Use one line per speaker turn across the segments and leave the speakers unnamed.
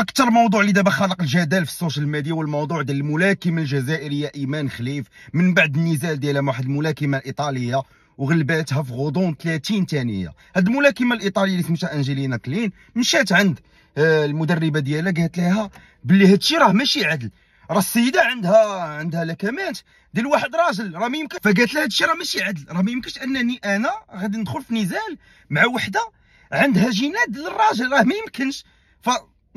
اكثر موضوع اللي دابا خلق الجدل في السوشيال ميديا هو الموضوع ديال الملاكمه الجزائريه ايمان خليف من بعد النزال ديالها مع واحد الملاكمه الايطاليه وغلباتها في غضون 30 ثانيه هاد الملاكمه الايطاليه اللي سميتها انجلينا كلين مشات عند آه، المدربه ديالها قالت لها بلي هادشي راه ماشي عدل راه السيده عندها عندها لكمات ديال واحد راجل راه ميمكن فقالت لها هادشي راه ماشي عدل راه ميمكنش انني انا غادي ندخل في نزال مع وحده عندها جينات للراجل راه ميمكنش يمكنش ف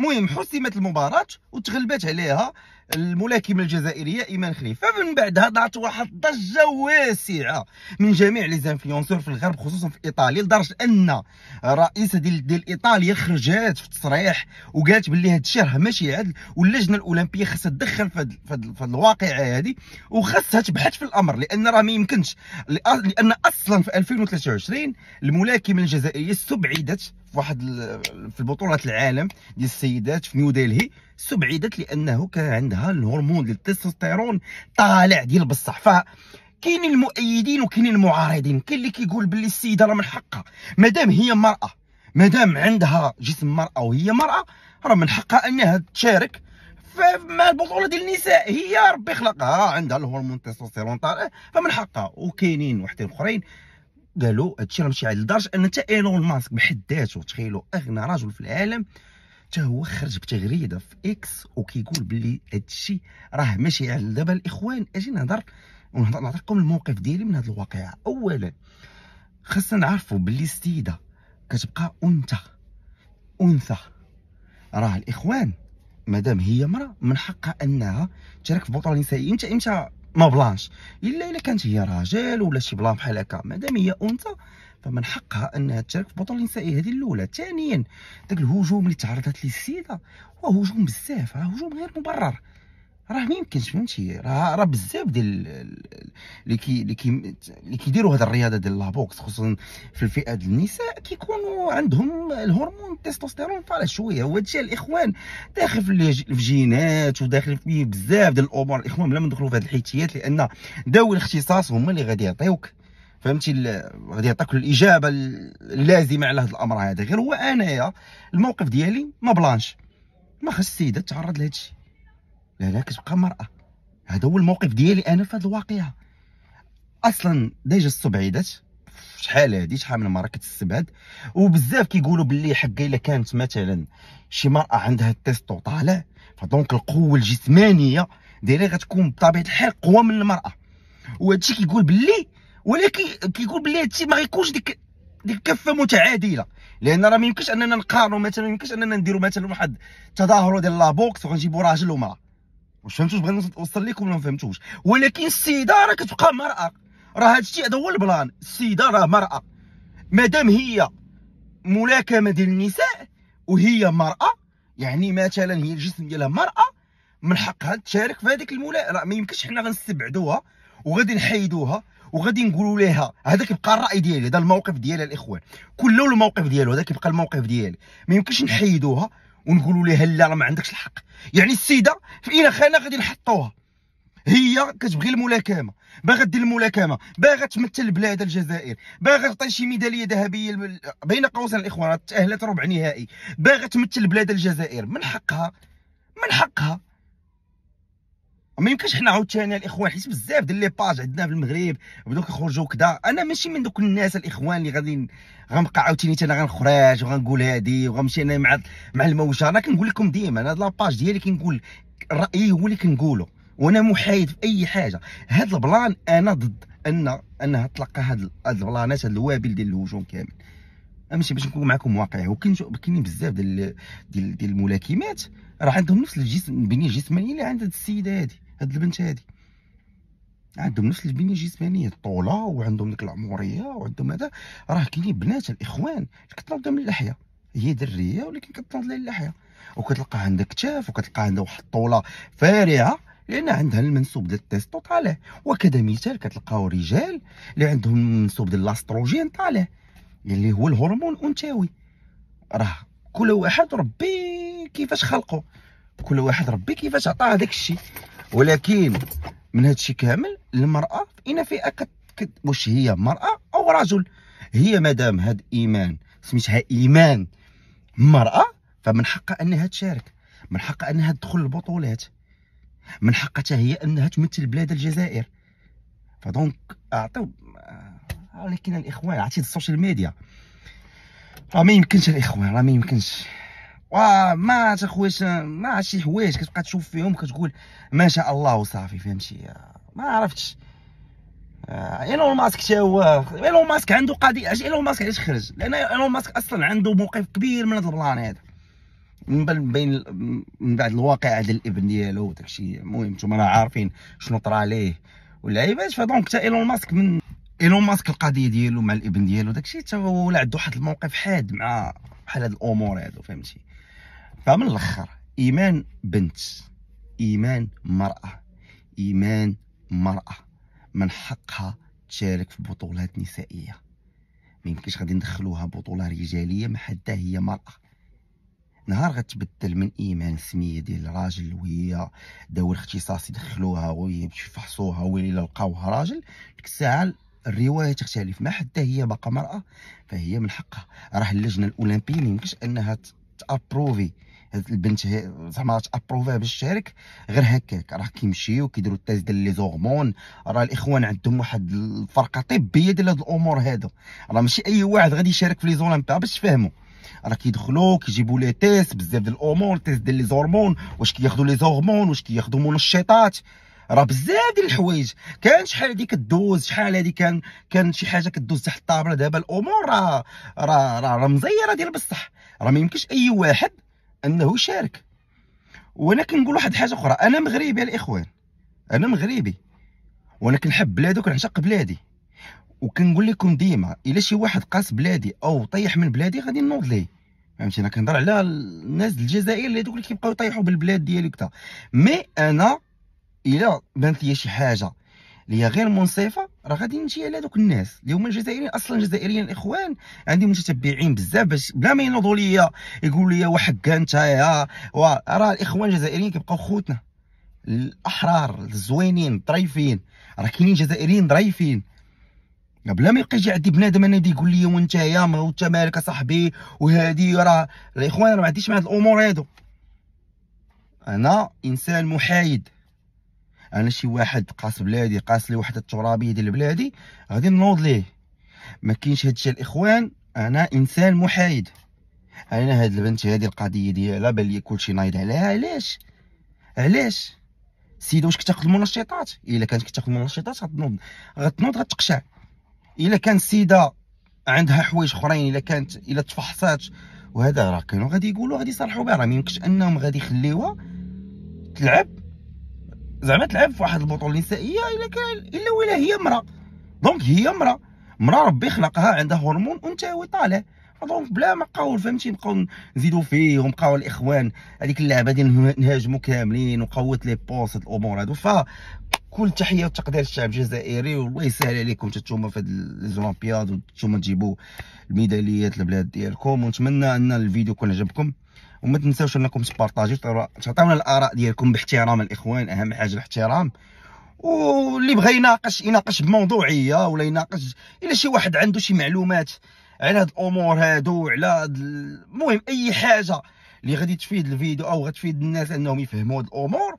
المهم حسمت المباراه وتغلبات عليها الملاكمه الجزائريه ايمان خليفه فمن بعدها ضعت واحد الضجه واسعه من جميع لي زانفلونسور في الغرب خصوصا في ايطاليا لدرجه ان رئيسه ديال دي ايطاليا خرجات في تصريح وقالت باللي هاد الشيء راه ماشي عدل واللجنه الاولمبيه خاصها تدخل في هاد الواقعه هذه وخاصها تبحث في الامر لان راه ما يمكنش لان اصلا في 2023 الملاكمه الجزائريه استبعدت في واحد في بطوله العالم ديال السيدات في دلهي استبعدت لانه كان عندها فيها الهرمون ديال التستوستيرون طالع ديال بصح ف كاينين المؤيدين وكاينين المعارضين كاين اللي كيقول باللي السيده راه من حقها مادام هي مراه مادام عندها جسم مراه وهي مراه راه من حقها انها تشارك فما البطوله ديال النساء هي ربي خلقها عندها الهرمون التستوستيرون طالع فمن حقها وكاينين وحدين اخرين قالوا هادشي راه ماشي عادل لدرجه ان حتى ايلون ماسك بحد ذاته تخيلوا اغنى رجل في العالم حتى هو خرج بتغريده في اكس وكيقول بلي هادشي راه ماشي على دابا الاخوان اجي نهضر ونعطيكم الموقف ديالي من هاد الواقعه اولا خاصنا نعرفوا بلي السيده كتبقى انثى انثى راه الاخوان مادام هي مرا من حقها انها تشارك في بطوله نسائيه امتى امتى ما بلانش الا الا كانت هي راجل ولا شي بلان بحال هكا مادام هي انثى فمن حقها انها تشارك في البطوله النسائيه هذه الاولى ثانيا داك الهجوم اللي تعرضت ليه السيده هو هجوم بزاف راه هجوم غير مبرر راه ما يمكنش فهمتي راه راه بزاف ديال اللي كي اللي كي كيديروا هذه الرياضه ديال لابوكس خصوصا في الفئه ديال النساء كيكونوا عندهم الهرمون التستوستيرون طالع شويه هو هادشي الاخوان داخل في الجينات وداخل فيه بزاف ديال الامور الاخوان بلا ما ندخلوا في هذه الحيتيات لان داوي الاختصاص هما اللي غادي يعطيوك فهمتي غادي يعطيك الاجابه اللازمه على هذا الامر هذا غير هو انايا الموقف ديالي ما بلانش ما خص السيده تعرض لهذا الشيء لا لا كتبقى مراه هذا هو الموقف ديالي انا في هذه الواقعه اصلا ديجا استبعدت شحال هادي شحال من مره كتستبعد وبزاف كيقولوا باللي حق الا كانت مثلا شي مراه عندها التيستو طالع فدونك القوه الجسمانيه ديالها غتكون بطبيعه الحال قوى من المراه وهادشي كيقول باللي ولكن كيقول بلي هادشي ما غيكونش ديك ديك كفه متعادله لان راه ما يمكنش اننا نقارنوا مثلا ما يمكنش اننا نديروا مثلا واحد تظاهره ديال لابوكس وغنجيبوا راجل ومراه واش فهمتوش بغيت نوصل لكم ولا ما فهمتوش ولكن السيده راه كتبقى مراه راه هادشي هذا هو البلان السيده راه مراه مادام هي ملاكمه ديال النساء وهي مراه يعني مثلا هي الجسم ديالها مراه من حقها تشارك في هذيك الملا راه ما يمكنش حنا غنستبعدوها وغادي نحيدوها وغادي نقولوا لها هذا كيبقى الراي ديالي هذا الموقف ديالي الاخوان كل الموقف ديالو هذا كيبقى الموقف ديالي ما يمكنش نحيدوها ونقولوا لها لا راه ما عندكش الحق يعني السيده في اين خانه غادي نحطوها هي كتبغي الملاكمه باغا دير الملاكمه باغا تمثل بلاد الجزائر باغا تعطي شي ميداليه ذهبيه بين قوسين الاخوان تاهلت ربع نهائي باغا تمثل بلاد الجزائر من حقها من حقها ما يمكنش حنا عاوتاني الاخوان حيت بزاف ديال لي باج عندنا في المغرب بداو كيخرجوا كدا انا ماشي من دوك الناس الاخوان اللي غادي غنبقى عاوتاني انا غنخرج وغنقول هادي وغنمشي انا مع مع الموجه انا كنقول لكم ديما انا هاد لاباج ديالي كنقول رايي هو اللي كنقوله وانا محايد في اي حاجه هاد البلان انا ضد ان انها تلقى هاد هاد البلانات هاد الوابل ديال الهجوم كامل ماشي باش نكون معكم واقعي وكاين كاينين بزاف ديال ديال الملاكمات راه عندهم نفس الجسم بني الجسمانيه اللي عند السيده هذه هاد البنت هادي عندهم نفس البنيه الجسمانيه الطوله وعندهم ديك العموريه وعندهم هذا راه كاينين بنات الاخوان كتنوض من اللحيه هي دريه ولكن كتنوض لها اللحيه وكتلقى عندها كتاف وكتلقى عندها واحد الطوله فارعه لان عندها المنسوب ديال التستو طالع وكذا مثال كتلقاو رجال اللي عندهم المنسوب ديال الاستروجين طالع اللي هو الهرمون الانثوي راه كل واحد ربي كيفاش خلقه كل واحد ربي كيفاش عطاه داك الشيء ولكن من هذا الشيء كامل المراه فان فئه كت... واش هي مراه او رجل هي مادام هاد ايمان سميتها ايمان مراه فمن حقها انها تشارك من حقها انها تدخل البطولات من حقها هي انها تمثل بلاد الجزائر فدونك اعطيو ولكن آه، الاخوان عرفتي السوشيال ميديا راه ما يمكنش الاخوان راه ما يمكنش ما تخويش ما شي حوايج كتبقى تشوف فيهم كتقول ما شاء الله وصافي فهمتي ما عرفتش آه، ايلون ماسك حتى هو ايلون ماسك عنده قضيه علاش ايلون ماسك علاش خرج لان ايلون ماسك اصلا عنده موقف كبير من هذا البلان هذا من بين من بعد الواقع ديال الابن ديالو وداك المهم نتوما راه عارفين شنو طرا ليه واللعيبات فدونك حتى ايلون ماسك من ايلون ماسك القضيه ديالو مع الابن ديالو داكشي الشيء حتى هو ولا عنده واحد الموقف حاد مع بحال هاد الامور هادو فهمتي فمن الاخر ايمان بنت ايمان مراه ايمان مراه من حقها تشارك في بطولات نسائيه ما يمكنش غادي ندخلوها بطوله رجاليه ما حتى هي مراه نهار غتبدل من ايمان سميه ديال راجل وهي داوي الاختصاص يدخلوها وهي يفحصوها ولا لقاوها راجل ديك الساعه الروايه تختلف ما حتى هي باقا مراه فهي من حقها راه اللجنه الاولمبيه ما يمكنش انها تابروفي هاد البنت زعما تابروفيها باش تشارك غير هكاك راه كيمشيو كيديروا التيست ديال لي زورمون راه الاخوان عندهم واحد الفرقه طبيه ديال هاد الامور هادو راه ماشي اي واحد غادي يشارك في لي زولمبيا باش تفهموا راه كيدخلوا كيجيبوا لي تيست بزاف ديال الامور تيس ديال لي زورمون واش كياخذوا لي زورمون واش كياخذوا منشطات راه بزاف ديال الحوايج كان شحال هذيك كدوز شحال هذه كان كان شي حاجه كدوز تحت الطابله دابا الامور راه راه راه مزيره ديال بصح راه ما يمكنش اي واحد انه شارك وانا كنقول واحد الحاجه اخرى انا مغربي الاخوان انا مغربي وانا كنحب بلادي وكنعشق بلادي وكنقول لكم ديما الا شي واحد قاس بلادي او طيح من بلادي غادي نوض ليه فهمتي انا كنهضر على الناس الجزائر اللي هذوك اللي كيبقاو يطيحوا بالبلاد ديالي وكذا مي انا الا بانت لي شي حاجه اللي هي غير منصفه راه غادي نجي على دوك الناس اللي هما الجزائريين اصلا الجزائريين الاخوان عندي متتبعين بزاف باش بلا ما ينوضوا ليا يقولوا لي وحكا انت يا راه الاخوان الجزائريين كيبقاو خوتنا الاحرار الزوينين الظريفين راه كاينين جزائريين ظريفين بلا ما يبقى يجي عندي بنادم انا يقول لي وانت يا ما انت مالك صاحبي وهادي راه الاخوان ما عنديش مع هاد الامور هادو انا انسان محايد انا شي واحد قاص بلادي قاص لي وحده الترابيه ديال بلادي غادي نوض ليه ما كاينش هادشي الاخوان انا انسان محايد انا هاد البنت هادي القضيه ديالها بان لي كلشي نايض عليها علاش علاش السيده واش كتاخذ المنشطات الا كانت كتاخذ المنشطات غتنوض غتنوض غتقشع الا كان السيده عندها حوايج اخرين الا كانت الا تفحصات وهذا راه كانوا غادي يقولوا غادي يصرحوا بها راه ما يمكنش انهم غادي يخليوها تلعب زعما تلعب في واحد البطوله نسائيه الا كان الا ولا هي امراه دونك هي امراه امراه ربي خلقها عندها هرمون انثوي طالع دونك بلا ما قاول فهمتي نبقاو نزيدو فيه ونبقاو الاخوان هذيك اللعبه ديال نهاجمو كاملين وقوت لي بوست الامور هادو ف كل تحيه وتقدير للشعب الجزائري والله يسهل عليكم نتوما في هاد ليزولامبياد وانتوما تجيبوا الميداليات للبلاد ديالكم ونتمنى ان الفيديو يكون عجبكم وما تنساوش انكم تبارطاجيو تعطيونا الاراء ديالكم باحترام الاخوان اهم حاجه الاحترام واللي بغى يناقش يناقش بموضوعيه ولا يناقش الا شي واحد عنده شي معلومات على هاد الامور هادو على المهم اي حاجه اللي غادي تفيد الفيديو او غتفيد الناس انهم يفهموا هاد الامور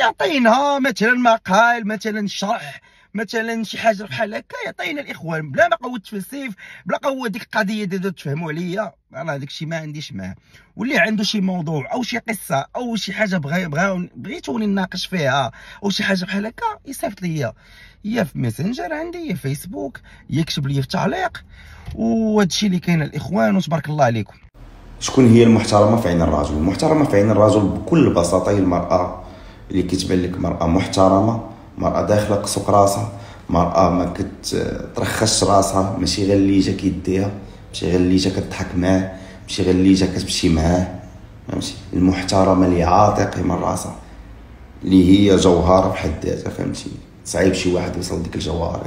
يعطينا مثلا مقال مثلا شرح مثلا شي حاجه بحال هكا يعطينا الاخوان بلا ما قوه التفلسيف بلا قوه ديك القضيه ديال تفهموا عليا انا داك الشيء ما عنديش معاه واللي عنده شي موضوع او شي قصه او شي حاجه بغا بغا بغيتوني نناقش فيها او شي حاجه بحال هكا يصيفط ليا يا في ماسنجر عندي يا فيسبوك يكتب لي في تعليق وهذا الشيء اللي كاين الاخوان وتبارك الله عليكم شكون هي المحترمه في عين الرجل المحترمه في عين الرجل بكل بساطه هي المراه اللي كتبان لك مراه محترمه مراه داخله سوق راسها مراه ما كترخش راسها ماشي غير اللي جا كيديها ماشي غير اللي جا كتضحك معاه ماشي غير اللي جا كتمشي معاه فهمتي المحترمه اللي عاطقه من راسها اللي هي جوهره بحد ذاتها فهمتي صعيب شي واحد يوصل ديك الجوهره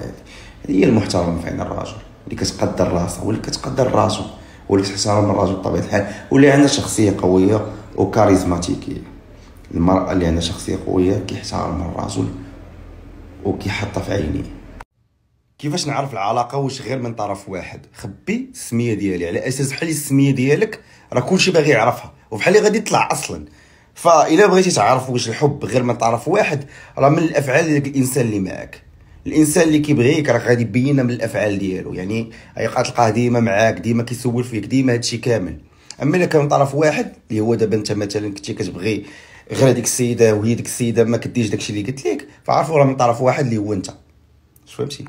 هذه هي المحترمه في عين الرجل اللي كتقدر راسها واللي كتقدر راسو وليت احترام من الراجل بطبيعه الحال واللي عندها شخصيه قويه وكاريزماتيكيه المراه اللي عندها شخصيه قويه كيحترم الرجل وكيحطها في عينيه كيفاش نعرف العلاقه واش غير من طرف واحد خبي السميه ديالي على اساس بحال السميه ديالك راه كلشي باغي يعرفها وبحال اللي غادي تطلع اصلا فاذا بغيتي تعرف واش الحب غير من طرف واحد راه من الافعال ديال الانسان اللي معاك الانسان اللي كيبغيك راه غادي يبينها من الافعال ديالو يعني اي تلقاه ديما معاك ديما كيسول فيك ديما هادشي كامل اما الا كان طرف واحد اللي هو دابا انت مثلا كنتي كتبغي غير هذيك السيده وهي ديك السيده ما كديش داكشي اللي قلت لك فعرفوا راه من طرف واحد اللي هو انت فهمتي